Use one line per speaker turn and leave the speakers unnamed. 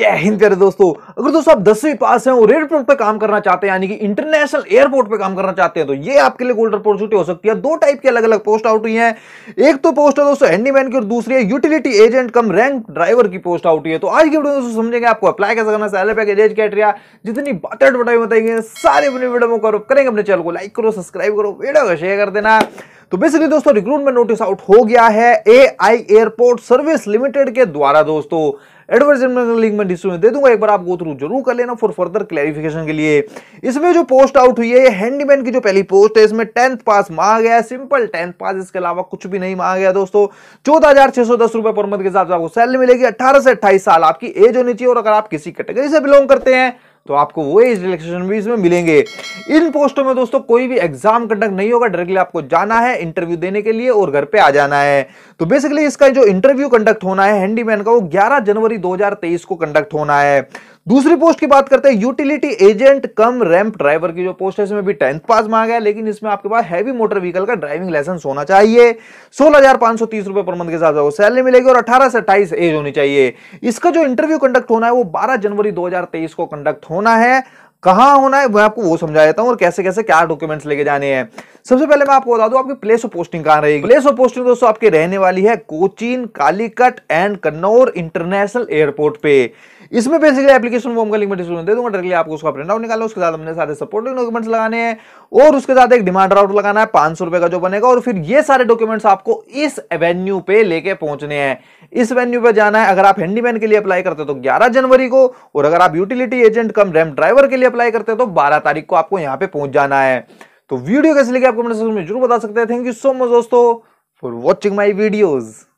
जय हिंद प्यारे दोस्तों अगर दोस्तों आप दसवीं पास हैं और एयरपोर्ट पे काम करना चाहते हैं यानी कि इंटरनेशनल एयरपोर्ट पे काम करना चाहते हैं तो ये आपके लिए गोल्ड अपॉर्चुनिटी हो सकती है दो टाइप की अलग अलग पोस्ट आउट हुई है एक तो पोस्ट है दोस्तों हैंडीमैन की और दूसरी है utility agent cum ramp driver की पोस्ट आउट हुई है तो आज की वीडियो दोस्तों समझेंगे आपको अप्लाई कैसे करना सैलरी पैकेज एज कैटरिया जितनी बातें बटाई बताएंगे सारे अपने वीडियो को करेंगे अपने चैनल को लाइक करो सब्सक्राइब करो वीडियो को शेयर कर देना तो बेसिकली दोस्तों रिक्रूटमेंट नोटिस आउट हो गया है ए एयरपोर्ट सर्विस लिमिटेड के द्वारा दोस्तों एडवर्टाइजमेंट लिंक में डिस्क्रिप्शन दे दूंगा एक बार आप गो थ्रू जरूर कर लेना फॉर फर्दर क्लैरिफिकेशन के लिए इसमें जो पोस्ट आउट हुई है ये हैंडीमैन की जो पहली पोस्ट है इसमें टेंथ पास मांगा गया सिंपल टेंथ पास इसके अलावा कुछ भी नहीं मांगा गया दोस्तों चौदह हजार छह सौ दस रुपए पर मंथ के हिसाब से आपको सैलरी मिलेगी अठारह से अट्ठाईस साल आपकी एज होनी चाहिए और अगर आप किसी कैटेगरी से बिलोंग करते हैं तो आपको वो एज रिलैक्सेशन भी इसमें मिलेंगे इन पोस्टों में दोस्तों कोई भी एग्जाम कंडक्ट नहीं होगा डायरेक्टली आपको जाना है इंटरव्यू देने के लिए और घर पे आ जाना है तो बेसिकली इसका जो इंटरव्यू कंडक्ट होना है हैंडीमैन का वो ग्यारह जनवरी दो को कंडक्ट होना है दूसरी पोस्ट की बात करते हैं utility agent cum ramp driver की जो पोस्ट है इसमें भी टेंथ पास मांगा गया लेकिन इसमें आपके पास हैवी मोटर व्हीकल का ड्राइविंग लाइसेंस होना चाहिए सोलह हजार पांच सौ तीस रुपए पर मंथ के हिसाब से सैलरी मिलेगी और अठारह से अट्ठाईस एज होनी चाहिए इसका जो इंटरव्यू कंडक्ट होना है वो बारह जनवरी दो को कंडक्ट होना है कहां होना है मैं आपको वो समझा देता हूं और कैसे कैसे क्या डॉक्यूमेंट्स लेके जाने हैं सबसे पहले मैं आपको बता दूं आपकी प्लेस ऑफ पोस्टिंग कहां रहेगी प्लेस ऑफ पोस्टिंग दोस्तों आपकी रहने वाली है Cochin Calicut and Kannur international airport पे इसमें बेसिकली एप्लीकेशन फॉर्म का लिंक मैं डिस्क्रिप्शन दे दूंगा डायरेक्टली आपको उसका प्रिंट आउट निकालो उसके साथ हमने सारे सपोर्टिंग डॉक्यूमेंट्स लगाने हैं और उसके साथ एक डिमांड ड्राफ्ट लगाना है पांच सौ रुपए का जो बनेगा और फिर ये सारे डॉक्यूमेंट्स आपको इस वेन्यू पे लेके पहुंचने हैं इस वेन्यू पे जाना है अगर आप हैंडीमैन के लिए अप्लाई करते तो ग्यारह जनवरी को और अगर आप utility agent cum ramp driver के लिए अप्लाई करते तो बारह तारीख को आपको यहाँ पे पहुंच जाना है तो वीडियो कैसे लगी आपको मेरे जरूर बता सकते हैं थैंक यू सो मच दोस्तों फॉर वॉचिंग माई वीडियोज़